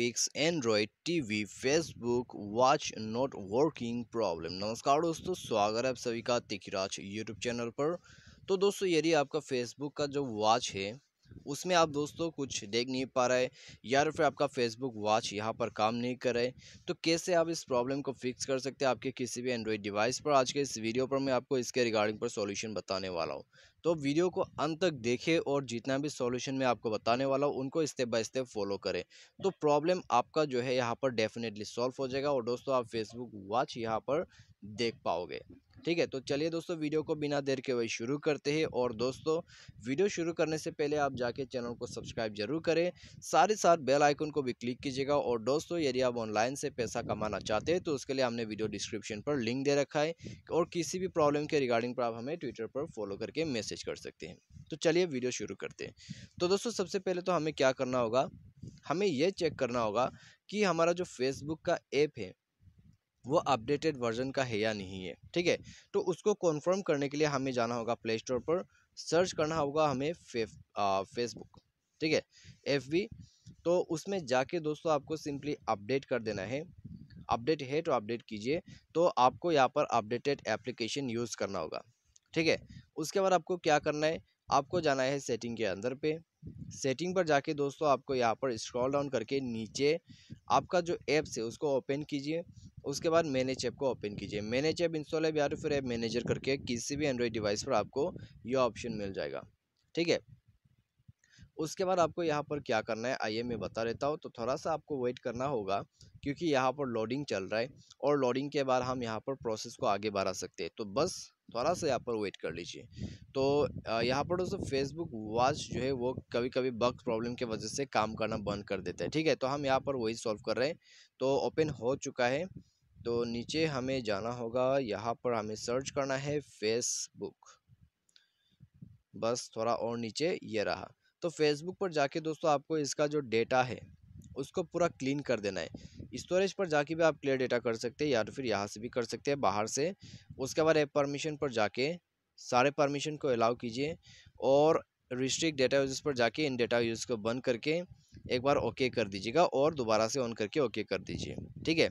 fix Android TV Facebook watch not working problem नमस्कार दोस्तों स्वागत है आप सभी का तिखराज यूट्यूब चैनल पर तो दोस्तों यदि आपका फेसबुक का जो वॉच है उसमें आप दोस्तों कुछ देख नहीं पा रहे या फिर आपका फेसबुक वॉच यहाँ पर काम नहीं कर रहे तो कैसे आप इस प्रॉब्लम को फिक्स कर सकते हैं आपके किसी भी एंड्रॉयड डिवाइस पर आज के इस वीडियो पर मैं आपको इसके रिगार्डिंग पर सोल्यूशन बताने वाला हूँ तो वीडियो को अंत तक देखें और जितना भी सॉल्यूशन मैं आपको बताने वाला हूँ उनको स्टेप बाय स्टेप फॉलो करें तो प्रॉब्लम आपका जो है यहाँ पर डेफिनेटली सॉल्व हो जाएगा और दोस्तों आप फेसबुक वॉच यहाँ पर देख पाओगे ठीक है तो चलिए दोस्तों वीडियो को बिना देर के वही शुरू करते हैं और दोस्तों वीडियो शुरू करने से पहले आप जाके चैनल को सब्सक्राइब जरूर करें सारे साथ बेल आइकन को भी क्लिक कीजिएगा और दोस्तों यदि आप ऑनलाइन से पैसा कमाना चाहते हैं तो उसके लिए हमने वीडियो डिस्क्रिप्शन पर लिंक दे रखा है और किसी भी प्रॉब्लम के रिगार्डिंग पर आप हमें ट्विटर पर फॉलो करके मैसेज कर सकते हैं तो चलिए वीडियो शुरू करते हैं तो दोस्तों सबसे पहले तो हमें क्या करना होगा हमें यह चेक करना होगा कि हमारा जो फेसबुक का ऐप है वो अपडेटेड वर्जन का है या नहीं है ठीक है तो उसको कन्फर्म करने के लिए हमें जाना होगा प्ले स्टोर पर सर्च करना होगा हमें फेसबुक ठीक है एफ तो उसमें जाके दोस्तों आपको सिंपली अपडेट कर देना है अपडेट है तो अपडेट कीजिए तो आपको यहाँ पर अपडेटेड एप्लीकेशन यूज़ करना होगा ठीक है उसके बाद आपको क्या करना है आपको जाना है सेटिंग के अंदर पे सेटिंग पर जाके दोस्तों आपको यहाँ पर स्क्रॉल डाउन करके नीचे आपका जो ऐप्स है उसको ओपन कीजिए उसके बाद मैनेज ऐप को ओपन कीजिए मैनेज ऐप इंस्टॉल है या तो फिर ऐप मैनेजर करके किसी भी एंड्रॉयड डिवाइस पर आपको ये ऑप्शन मिल जाएगा ठीक है उसके बाद आपको यहाँ पर क्या करना है आइए मैं बता देता हूँ तो थोड़ा सा आपको वेट करना होगा क्योंकि यहाँ पर लोडिंग चल रहा है और लोडिंग के बाद हम यहाँ पर प्रोसेस को आगे बढ़ा सकते हैं तो बस थोड़ा सा यहाँ पर वेट कर लीजिए तो यहाँ पर दोस्तों फेसबुक वॉच जो है वो कभी कभी बग प्रॉब्लम के वजह से काम करना बंद कर देता है ठीक है तो हम यहाँ पर वही सॉल्व कर रहे हैं तो ओपन हो चुका है तो नीचे हमें जाना होगा यहाँ पर हमें सर्च करना है फेसबुक बस थोड़ा और नीचे ये रहा तो फेसबुक पर जाके दोस्तों आपको इसका जो डेटा है उसको पूरा क्लीन कर देना है स्टोरेज पर जाके भी आप क्लियर डेटा कर सकते हैं या तो फिर यहाँ से भी कर सकते हैं बाहर से उसके बाद ऐप परमिशन पर जाके सारे परमिशन को अलाउ कीजिए और रिस्ट्रिक्ट डेटा यूज़ पर जाके इन डेटा यूज़ को बंद करके एक बार ओके कर दीजिएगा और दोबारा से ऑन करके ओके कर दीजिए ठीक है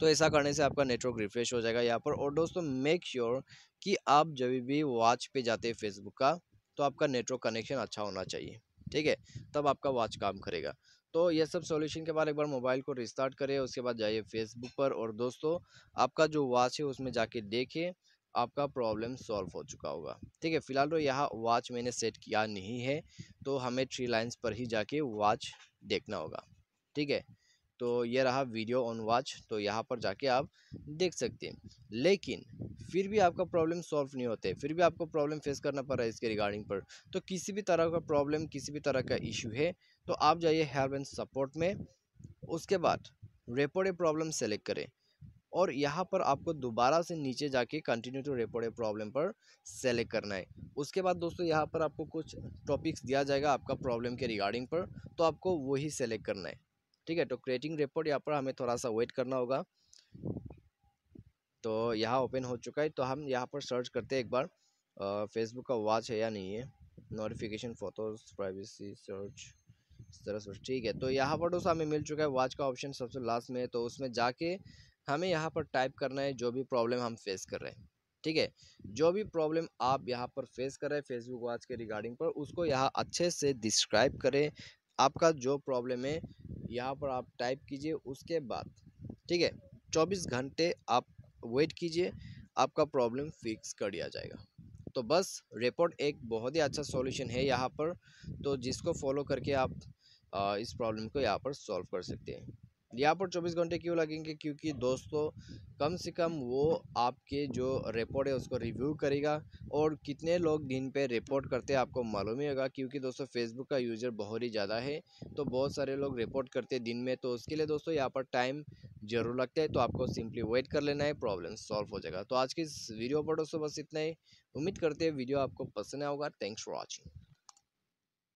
तो ऐसा करने से आपका नेटवर्क रिफ्रेश हो जाएगा यहाँ पर और दोस्तों मेक श्योर कि आप जब भी वॉच पे जाते हैं फेसबुक का तो आपका नेटवर्क कनेक्शन अच्छा होना चाहिए ठीक है तब आपका वॉच काम करेगा तो ये सब सॉल्यूशन के बाद एक बार मोबाइल को रिस्टार्ट करें उसके बाद जाइए फेसबुक पर और दोस्तों आपका जो वॉच है उसमें जाके देखें आपका प्रॉब्लम सॉल्व हो चुका होगा ठीक है फिलहाल तो यहाँ वॉच मैंने सेट किया नहीं है तो हमें थ्री लाइन्स पर ही जाके वॉच देखना होगा ठीक है तो ये रहा वीडियो ऑन वॉच तो यहाँ पर जाके आप देख सकते हैं लेकिन फिर भी आपका प्रॉब्लम सॉल्व नहीं होते फिर भी आपको प्रॉब्लम फेस करना पड़ रहा है इसके रिगार्डिंग पर तो किसी भी तरह का प्रॉब्लम किसी भी तरह का इशू है तो आप जाइए हेल्प एंड सपोर्ट में उसके बाद रेपोडे प्रॉब्लम सेलेक्ट करें और यहाँ पर आपको दोबारा से नीचे जाके कंटिन्यू टू रेपोडे प्रॉब्लम पर सेलेक्ट करना है उसके बाद दोस्तों यहाँ पर आपको कुछ टॉपिक्स दिया जाएगा आपका प्रॉब्लम के रिगार्डिंग पर तो आपको वही सेलेक्ट करना है ठीक है तो क्रिएटिंग रिपोर्ट यहाँ पर हमें थोड़ा सा वेट करना होगा तो यहाँ ओपन हो चुका है तो हम यहाँ पर सर्च करते हैं एक बार फेसबुक का वॉच है या नहीं है नोटिफिकेशन फ़ोटोज़ प्राइवेसी सर्च इस तरह से ठीक है तो यहाँ पर दोस्तों हमें मिल चुका है वॉच का ऑप्शन सबसे लास्ट में है तो उसमें जाके हमें यहाँ पर टाइप करना है जो भी प्रॉब्लम हम फेस कर रहे हैं ठीक है जो भी प्रॉब्लम आप यहाँ पर फेस कर रहे हैं फेसबुक वॉच के रिगार्डिंग पर उसको यहाँ अच्छे से डिस्क्राइब करें आपका जो प्रॉब्लम है यहाँ पर आप टाइप कीजिए उसके बाद ठीक है चौबीस घंटे आप वेट कीजिए आपका प्रॉब्लम फिक्स कर दिया जाएगा तो बस रिपोर्ट एक बहुत ही अच्छा सॉल्यूशन है यहाँ पर तो जिसको फॉलो करके आप इस प्रॉब्लम को यहाँ पर सॉल्व कर सकते हैं यहाँ पर 24 घंटे क्यों लगेंगे क्योंकि दोस्तों कम से कम वो आपके जो रिपोर्ट है उसको रिव्यू करेगा और कितने लोग दिन पे रिपोर्ट करते हैं आपको मालूम ही होगा क्योंकि दोस्तों फेसबुक का यूज़र बहुत ही ज़्यादा है तो बहुत सारे लोग रिपोर्ट करते हैं दिन में तो उसके लिए दोस्तों यहाँ पर टाइम ज़रूर लगता है तो आपको सिंपली वेट कर लेना है प्रॉब्लम सॉल्व हो जाएगा तो आज की इस वीडियो पर दोस्तों बस इतना ही उम्मीद करते हैं वीडियो आपको पसंद आया थैंक्स फॉर वॉचिंग